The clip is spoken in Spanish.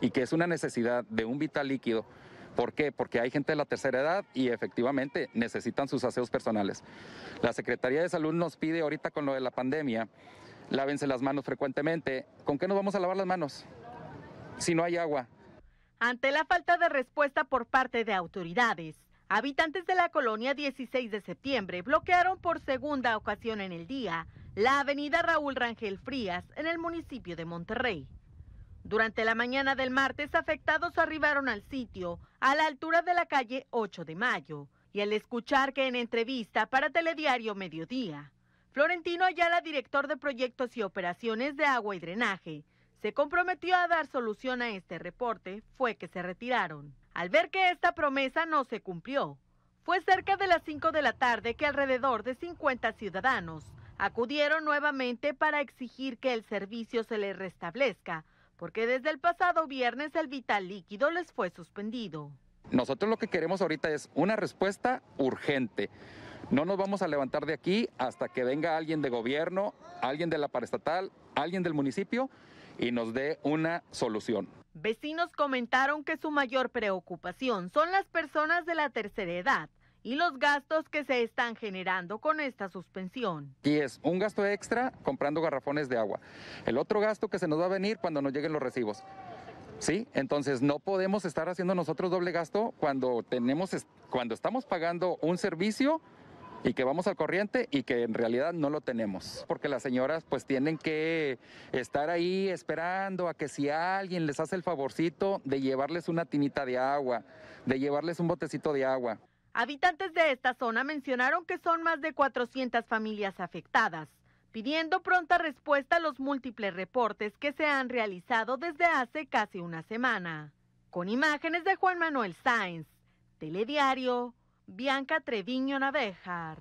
y que es una necesidad de un vital líquido. ¿Por qué? Porque hay gente de la tercera edad y efectivamente necesitan sus aseos personales. La Secretaría de Salud nos pide ahorita con lo de la pandemia, lávense las manos frecuentemente. ¿Con qué nos vamos a lavar las manos? Si no hay agua. Ante la falta de respuesta por parte de autoridades, habitantes de la colonia 16 de septiembre bloquearon por segunda ocasión en el día la avenida Raúl Rangel Frías en el municipio de Monterrey. Durante la mañana del martes, afectados arribaron al sitio, a la altura de la calle 8 de Mayo, y al escuchar que en entrevista para Telediario Mediodía, Florentino Ayala, director de proyectos y operaciones de agua y drenaje, se comprometió a dar solución a este reporte, fue que se retiraron. Al ver que esta promesa no se cumplió, fue cerca de las 5 de la tarde que alrededor de 50 ciudadanos acudieron nuevamente para exigir que el servicio se les restablezca porque desde el pasado viernes el vital líquido les fue suspendido. Nosotros lo que queremos ahorita es una respuesta urgente. No nos vamos a levantar de aquí hasta que venga alguien de gobierno, alguien de la paraestatal, alguien del municipio y nos dé una solución. Vecinos comentaron que su mayor preocupación son las personas de la tercera edad, y los gastos que se están generando con esta suspensión. Y es un gasto extra comprando garrafones de agua. El otro gasto que se nos va a venir cuando nos lleguen los recibos. ¿Sí? Entonces no podemos estar haciendo nosotros doble gasto cuando tenemos cuando estamos pagando un servicio y que vamos al corriente y que en realidad no lo tenemos, porque las señoras pues tienen que estar ahí esperando a que si alguien les hace el favorcito de llevarles una tinita de agua, de llevarles un botecito de agua. Habitantes de esta zona mencionaron que son más de 400 familias afectadas, pidiendo pronta respuesta a los múltiples reportes que se han realizado desde hace casi una semana. Con imágenes de Juan Manuel Sáenz, Telediario, Bianca Treviño Navejar.